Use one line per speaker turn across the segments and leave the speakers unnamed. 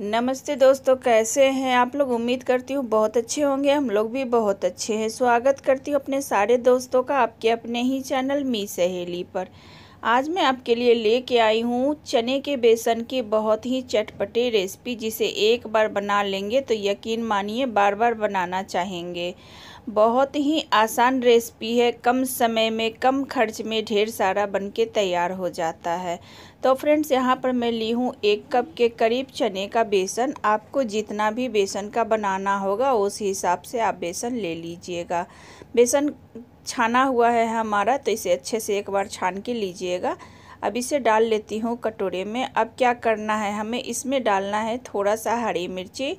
नमस्ते दोस्तों कैसे हैं आप लोग उम्मीद करती हूँ बहुत अच्छे होंगे हम लोग भी बहुत अच्छे हैं स्वागत करती हूँ अपने सारे दोस्तों का आपके अपने ही चैनल मी सहेली पर आज मैं आपके लिए लेके आई हूँ चने के बेसन की बहुत ही चटपटे रेसिपी जिसे एक बार बना लेंगे तो यकीन मानिए बार बार बनाना चाहेंगे बहुत ही आसान रेसिपी है कम समय में कम खर्च में ढेर सारा बनके तैयार हो जाता है तो फ्रेंड्स यहाँ पर मैं ली हूँ एक कप के करीब चने का बेसन आपको जितना भी बेसन का बनाना होगा उस हिसाब से आप बेसन ले लीजिएगा बेसन छाना हुआ है हमारा तो इसे अच्छे से एक बार छान के लीजिएगा अब इसे डाल लेती हूँ कटोरे में अब क्या करना है हमें इसमें डालना है थोड़ा सा हरी मिर्ची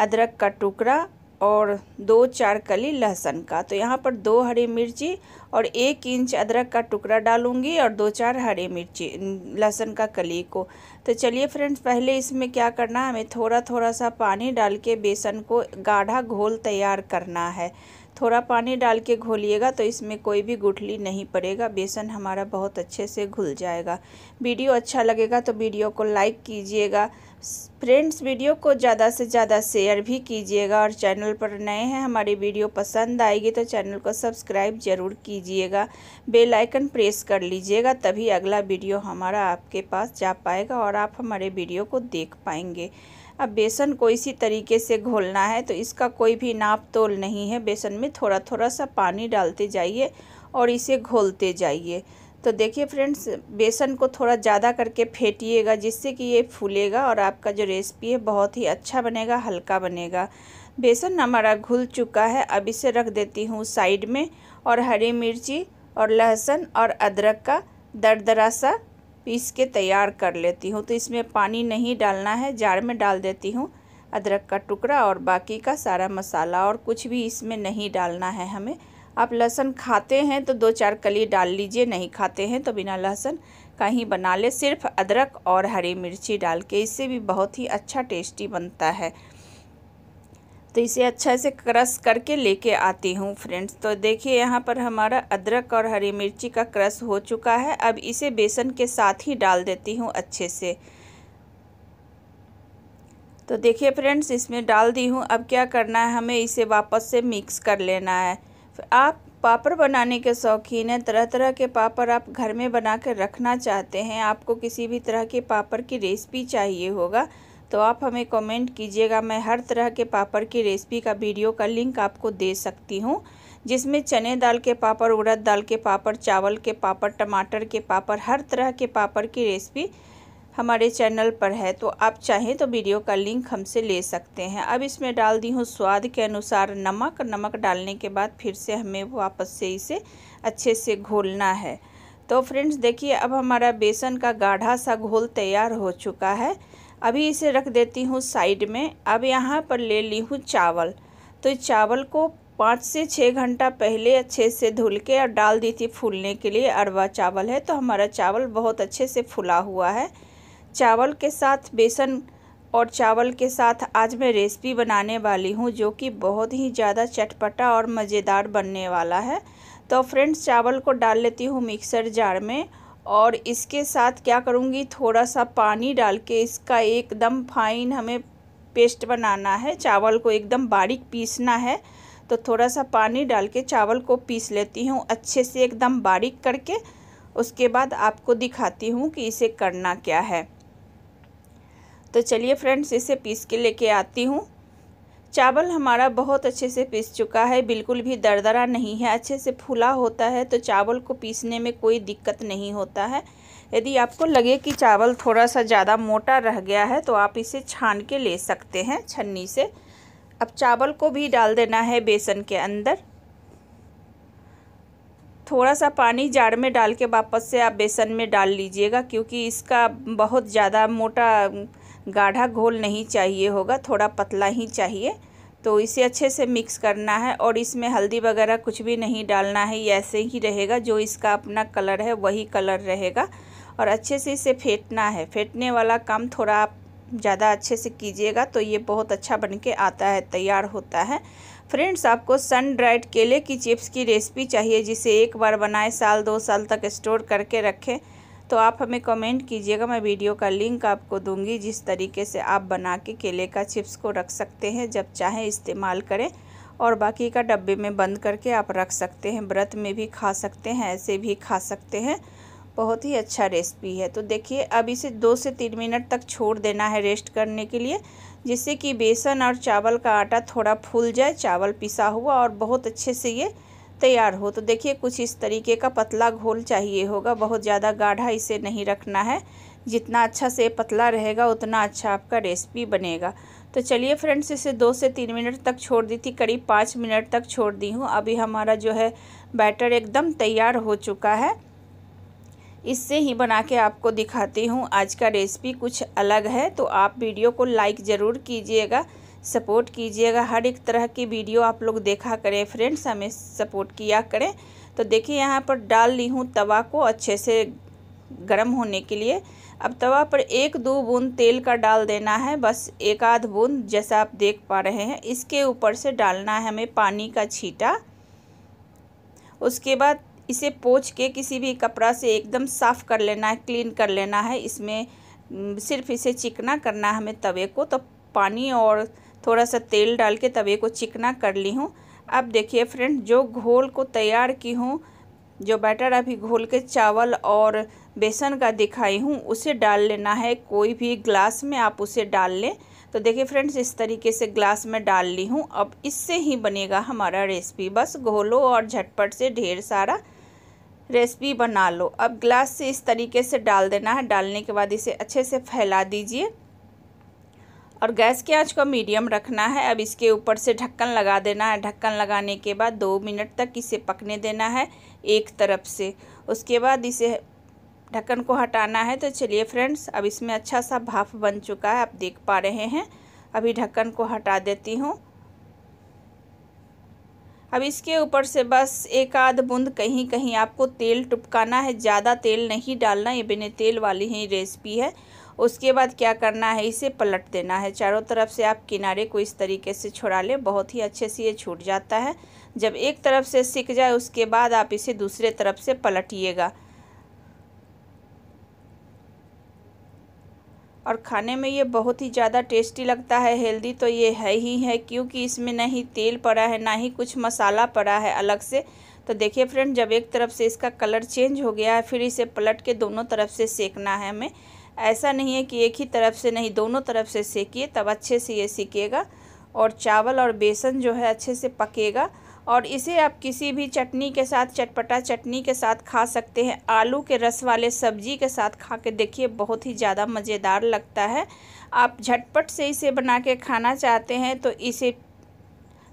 अदरक का टुकड़ा और दो चार कली लहसुन का तो यहाँ पर दो हरी मिर्ची और एक इंच अदरक का टुकड़ा डालूंगी और दो चार हरी मिर्ची लहसुन का कली को तो चलिए फ्रेंड्स पहले इसमें क्या करना है हमें थोड़ा थोड़ा सा पानी डाल के बेसन को गाढ़ा घोल तैयार करना है थोड़ा पानी डाल के घोलिएगा तो इसमें कोई भी गुठली नहीं पड़ेगा बेसन हमारा बहुत अच्छे से घुल जाएगा वीडियो अच्छा लगेगा तो वीडियो को लाइक कीजिएगा फ्रेंड्स वीडियो को ज़्यादा से ज़्यादा शेयर भी कीजिएगा और चैनल पर नए हैं हमारी वीडियो पसंद आएगी तो चैनल को सब्सक्राइब ज़रूर कीजिएगा बेल आइकन प्रेस कर लीजिएगा तभी अगला वीडियो हमारा आपके पास जा पाएगा और आप हमारे वीडियो को देख पाएंगे अब बेसन को इसी तरीके से घोलना है तो इसका कोई भी नाप तोल नहीं है बेसन में थोड़ा थोड़ा सा पानी डालते जाइए और इसे घोलते जाइए तो देखिए फ्रेंड्स बेसन को थोड़ा ज़्यादा करके फेंटिएगा जिससे कि ये फूलेगा और आपका जो रेसिपी है बहुत ही अच्छा बनेगा हल्का बनेगा बेसन हमारा घुल चुका है अब इसे रख देती हूँ साइड में और हरी मिर्ची और लहसुन और अदरक का दरदरा सा पीस के तैयार कर लेती हूँ तो इसमें पानी नहीं डालना है जार में डाल देती हूँ अदरक का टुकड़ा और बाकी का सारा मसाला और कुछ भी इसमें नहीं डालना है हमें आप लहसुन खाते हैं तो दो चार कली डाल लीजिए नहीं खाते हैं तो बिना लहसुन का ही बना ले सिर्फ अदरक और हरी मिर्ची डाल के इससे भी बहुत ही अच्छा टेस्टी बनता है तो इसे अच्छा से क्रश करके लेके आती हूँ फ्रेंड्स तो देखिए यहाँ पर हमारा अदरक और हरी मिर्ची का क्रश हो चुका है अब इसे बेसन के साथ ही डाल देती हूँ अच्छे से तो देखिए फ्रेंड्स इसमें डाल दी हूँ अब क्या करना है हमें इसे वापस से मिक्स कर लेना है आप पापड़ बनाने के शौकीन हैं तरह तरह के पापड़ आप घर में बना कर रखना चाहते हैं आपको किसी भी तरह के पापड़ की रेसिपी चाहिए होगा तो आप हमें कमेंट कीजिएगा मैं हर तरह के पापड़ की रेसिपी का वीडियो का लिंक आपको दे सकती हूँ जिसमें चने दाल के पापड़ उड़द दाल के पापड़ चावल के पापड़ टमाटर के पापड़ हर तरह के पापड़ की रेसिपी हमारे चैनल पर है तो आप चाहें तो वीडियो का लिंक हमसे ले सकते हैं अब इसमें डाल दी हूँ स्वाद के अनुसार नमक नमक डालने के बाद फिर से हमें वापस से इसे अच्छे से घोलना है तो फ्रेंड्स देखिए अब हमारा बेसन का गाढ़ा सा घोल तैयार हो चुका है अभी इसे रख देती हूँ साइड में अब यहाँ पर ले ली हूँ चावल तो चावल को पाँच से छः घंटा पहले अच्छे से धुल के और डाल दी थी फूलने के लिए अरवा चावल है तो हमारा चावल बहुत अच्छे से फुला हुआ है चावल के साथ बेसन और चावल के साथ आज मैं रेसिपी बनाने वाली हूँ जो कि बहुत ही ज़्यादा चटपटा और मज़ेदार बनने वाला है तो फ्रेंड्स चावल को डाल लेती हूँ मिक्सर जार में और इसके साथ क्या करूँगी थोड़ा सा पानी डाल के इसका एकदम फाइन हमें पेस्ट बनाना है चावल को एकदम बारीक पीसना है तो थोड़ा सा पानी डाल के चावल को पीस लेती हूँ अच्छे से एकदम बारीक करके उसके बाद आपको दिखाती हूँ कि इसे करना क्या है तो चलिए फ्रेंड्स इसे पीस के लेके आती हूँ चावल हमारा बहुत अच्छे से पीस चुका है बिल्कुल भी दरदरा नहीं है अच्छे से फूला होता है तो चावल को पीसने में कोई दिक्कत नहीं होता है यदि आपको लगे कि चावल थोड़ा सा ज़्यादा मोटा रह गया है तो आप इसे छान के ले सकते हैं छन्नी से अब चावल को भी डाल देना है बेसन के अंदर थोड़ा सा पानी जार में डाल के वापस से आप बेसन में डाल लीजिएगा क्योंकि इसका बहुत ज़्यादा मोटा गाढ़ा घोल नहीं चाहिए होगा थोड़ा पतला ही चाहिए तो इसे अच्छे से मिक्स करना है और इसमें हल्दी वगैरह कुछ भी नहीं डालना है ये ऐसे ही रहेगा जो इसका अपना कलर है वही कलर रहेगा और अच्छे से इसे फेंटना है फेंटने वाला काम थोड़ा आप ज़्यादा अच्छे से कीजिएगा तो ये बहुत अच्छा बन के आता है तैयार होता है फ्रेंड्स आपको सन ड्राइड केले की चिप्स की रेसिपी चाहिए जिसे एक बार बनाए साल दो साल तक स्टोर करके रखें तो आप हमें कमेंट कीजिएगा मैं वीडियो का लिंक आपको दूंगी जिस तरीके से आप बना के केले का चिप्स को रख सकते हैं जब चाहें इस्तेमाल करें और बाकी का डब्बे में बंद करके आप रख सकते हैं व्रत में भी खा सकते हैं ऐसे भी खा सकते हैं बहुत ही अच्छा रेसिपी है तो देखिए अब इसे दो से तीन मिनट तक छोड़ देना है रेस्ट करने के लिए जिससे कि बेसन और चावल का आटा थोड़ा फूल जाए चावल पिसा हुआ और बहुत अच्छे से ये तैयार हो तो देखिए कुछ इस तरीके का पतला घोल चाहिए होगा बहुत ज़्यादा गाढ़ा इसे नहीं रखना है जितना अच्छा से पतला रहेगा उतना अच्छा आपका रेसिपी बनेगा तो चलिए फ्रेंड्स इसे दो से तीन मिनट तक छोड़ दी थी करीब पाँच मिनट तक छोड़ दी हूँ अभी हमारा जो है बैटर एकदम तैयार हो चुका है इससे ही बना के आपको दिखाती हूँ आज का रेसिपी कुछ अलग है तो आप वीडियो को लाइक ज़रूर कीजिएगा सपोर्ट कीजिएगा हर एक तरह की वीडियो आप लोग देखा करें फ्रेंड्स हमें सपोर्ट किया करें तो देखिए यहाँ पर डाल ली हूँ तवा को अच्छे से गर्म होने के लिए अब तवा पर एक दो बूंद तेल का डाल देना है बस एक आध बूंद जैसा आप देख पा रहे हैं इसके ऊपर से डालना है हमें पानी का छीटा उसके बाद इसे पोछ के किसी भी कपड़ा से एकदम साफ़ कर लेना है क्लीन कर लेना है इसमें सिर्फ इसे चिकना करना है हमें तवे को तो पानी और थोड़ा सा तेल डाल के तवे को चिकना कर ली हूँ अब देखिए फ्रेंड जो घोल को तैयार की हूँ जो बैटर अभी घोल के चावल और बेसन का दिखाई हूँ उसे डाल लेना है कोई भी ग्लास में आप उसे डाल लें तो देखिए फ्रेंड्स इस तरीके से ग्लास में डाल ली हूँ अब इससे ही बनेगा हमारा रेसिपी बस घोलो और झटपट से ढेर सारा रेसिपी बना लो अब ग्लास से इस तरीके से डाल देना है डालने के बाद इसे अच्छे से फैला दीजिए और गैस के आँच को मीडियम रखना है अब इसके ऊपर से ढक्कन लगा देना है ढक्कन लगाने के बाद दो मिनट तक इसे पकने देना है एक तरफ से उसके बाद इसे ढक्कन को हटाना है तो चलिए फ्रेंड्स अब इसमें अच्छा सा भाप बन चुका है आप देख पा रहे हैं अभी ढक्कन को हटा देती हूँ अब इसके ऊपर से बस एक आध बूंद कहीं कहीं आपको तेल टुपकाना है ज़्यादा तेल नहीं डालना ये बिना तेल वाली ही रेसिपी है उसके बाद क्या करना है इसे पलट देना है चारों तरफ से आप किनारे को इस तरीके से छुड़ा लें बहुत ही अच्छे से ये छूट जाता है जब एक तरफ से सिक जाए उसके बाद आप इसे दूसरे तरफ से पलटिएगा और खाने में ये बहुत ही ज़्यादा टेस्टी लगता है हेल्दी तो ये है ही है क्योंकि इसमें ना ही तेल पड़ा है ना ही कुछ मसाला पड़ा है अलग से तो देखिए फ्रेंड जब एक तरफ से इसका कलर चेंज हो गया है फिर इसे पलट के दोनों तरफ से सेकना है हमें ऐसा नहीं है कि एक ही तरफ से नहीं दोनों तरफ से सेकिए तब अच्छे से ये सीखेगा और चावल और बेसन जो है अच्छे से पकेगा और इसे आप किसी भी चटनी के साथ चटपटा चटनी के साथ खा सकते हैं आलू के रस वाले सब्जी के साथ खा के देखिए बहुत ही ज़्यादा मज़ेदार लगता है आप झटपट से इसे बना के खाना चाहते हैं तो इसे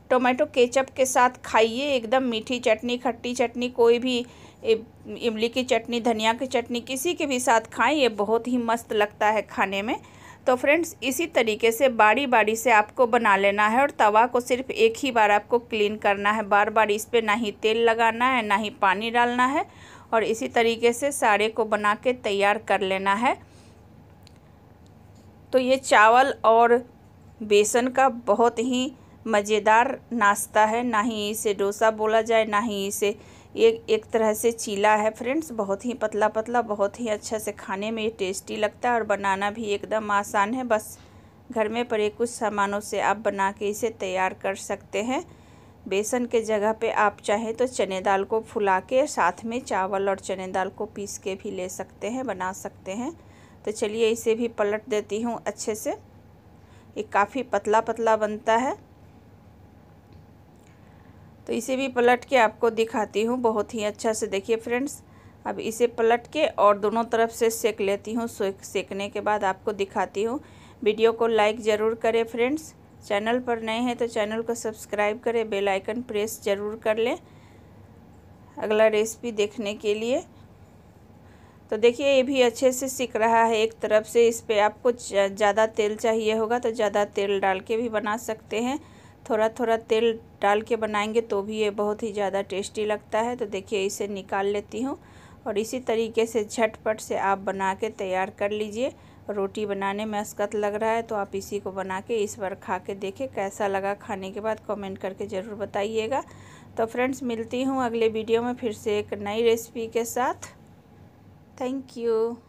टोमेटो केचप के साथ खाइए एकदम मीठी चटनी खट्टी चटनी कोई भी इमली की चटनी धनिया की चटनी किसी के भी साथ खाएं ये बहुत ही मस्त लगता है खाने में तो फ्रेंड्स इसी तरीके से बारी बारी से आपको बना लेना है और तवा को सिर्फ एक ही बार आपको क्लीन करना है बार बार इस पर ना ही तेल लगाना है ना ही पानी डालना है और इसी तरीके से सारे को बना के तैयार कर लेना है तो ये चावल और बेसन का बहुत ही मज़ेदार नाश्ता है ना ही इसे डोसा बोला जाए ना ही इसे ये एक तरह से चीला है फ्रेंड्स बहुत ही पतला पतला बहुत ही अच्छा से खाने में ये टेस्टी लगता है और बनाना भी एकदम आसान है बस घर में पड़े कुछ सामानों से आप बना के इसे तैयार कर सकते हैं बेसन के जगह पे आप चाहें तो चने दाल को फुला के साथ में चावल और चने दाल को पीस के भी ले सकते हैं बना सकते हैं तो चलिए इसे भी पलट देती हूँ अच्छे से ये काफ़ी पतला पतला बनता है तो इसे भी पलट के आपको दिखाती हूँ बहुत ही अच्छा से देखिए फ्रेंड्स अब इसे पलट के और दोनों तरफ से सेक लेती हूँ सेकने के बाद आपको दिखाती हूँ वीडियो को लाइक ज़रूर करें फ्रेंड्स चैनल पर नए हैं तो चैनल को सब्सक्राइब करें बेल आइकन प्रेस ज़रूर कर लें अगला रेसिपी देखने के लिए तो देखिए ये भी अच्छे से सीख रहा है एक तरफ से इस पर आपको ज़्यादा तेल चाहिए होगा तो ज़्यादा तेल डाल के भी बना सकते हैं थोड़ा थोड़ा तेल डाल के बनाएंगे तो भी ये बहुत ही ज़्यादा टेस्टी लगता है तो देखिए इसे निकाल लेती हूँ और इसी तरीके से झटपट से आप बना के तैयार कर लीजिए रोटी बनाने में असकत लग रहा है तो आप इसी को बना के इस बार खा के देखें कैसा लगा खाने के बाद कमेंट करके ज़रूर बताइएगा तो फ्रेंड्स मिलती हूँ अगले वीडियो में फिर से एक नई रेसिपी के साथ थैंक यू